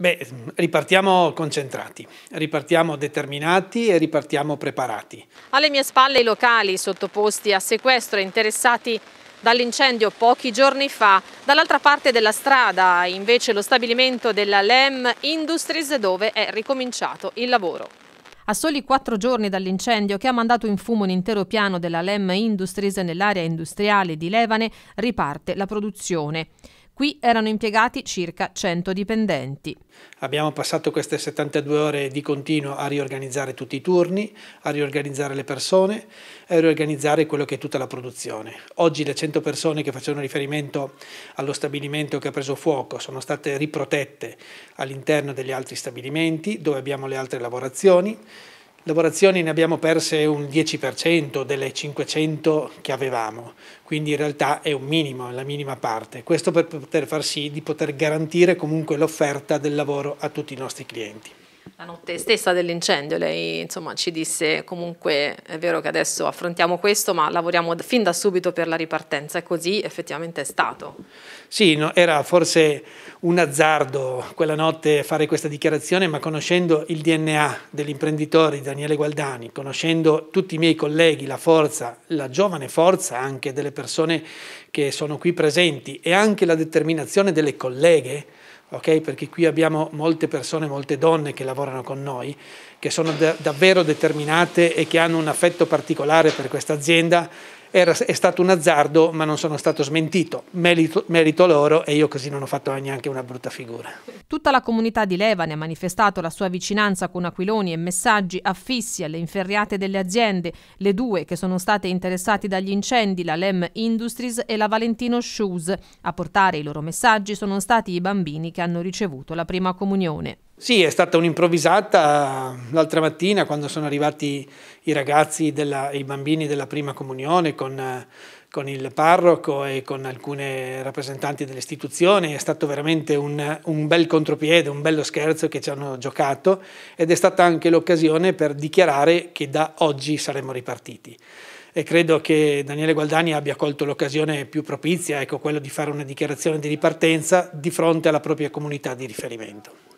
Beh, ripartiamo concentrati, ripartiamo determinati e ripartiamo preparati. Alle mie spalle i locali sottoposti a sequestro e interessati dall'incendio pochi giorni fa. Dall'altra parte della strada invece lo stabilimento della LEM Industries dove è ricominciato il lavoro. A soli quattro giorni dall'incendio che ha mandato in fumo un intero piano della LEM Industries nell'area industriale di Levane riparte la produzione. Qui erano impiegati circa 100 dipendenti. Abbiamo passato queste 72 ore di continuo a riorganizzare tutti i turni, a riorganizzare le persone, a riorganizzare quello che è tutta la produzione. Oggi le 100 persone che facevano riferimento allo stabilimento che ha preso fuoco sono state riprotette all'interno degli altri stabilimenti dove abbiamo le altre lavorazioni. Lavorazioni ne abbiamo perse un 10% delle 500 che avevamo, quindi in realtà è un minimo, è la minima parte. Questo per poter far sì di poter garantire comunque l'offerta del lavoro a tutti i nostri clienti. La notte stessa dell'incendio lei insomma, ci disse comunque è vero che adesso affrontiamo questo ma lavoriamo fin da subito per la ripartenza e così effettivamente è stato. Sì, no, era forse un azzardo quella notte fare questa dichiarazione ma conoscendo il DNA dell'imprenditore di Daniele Gualdani, conoscendo tutti i miei colleghi, la forza, la giovane forza anche delle persone che sono qui presenti e anche la determinazione delle colleghe, okay? perché qui abbiamo molte persone, molte donne che lavorano con noi, che sono da davvero determinate e che hanno un affetto particolare per questa azienda era, è stato un azzardo ma non sono stato smentito, merito, merito loro e io così non ho fatto neanche una brutta figura. Tutta la comunità di Levane ha manifestato la sua vicinanza con aquiloni e messaggi affissi alle inferriate delle aziende, le due che sono state interessate dagli incendi, la Lem Industries e la Valentino Shoes. A portare i loro messaggi sono stati i bambini che hanno ricevuto la prima comunione. Sì, è stata un'improvvisata l'altra mattina quando sono arrivati i ragazzi, e i bambini della prima comunione con, con, il parroco e con alcune rappresentanti delle istituzioni. È stato veramente un, un bel contropiede, un bello scherzo che ci hanno giocato ed è stata anche l'occasione per dichiarare che da oggi saremmo ripartiti e credo che Daniele Gualdani abbia colto l'occasione più propizia, ecco, quello di fare una dichiarazione di ripartenza di fronte alla propria comunità di riferimento.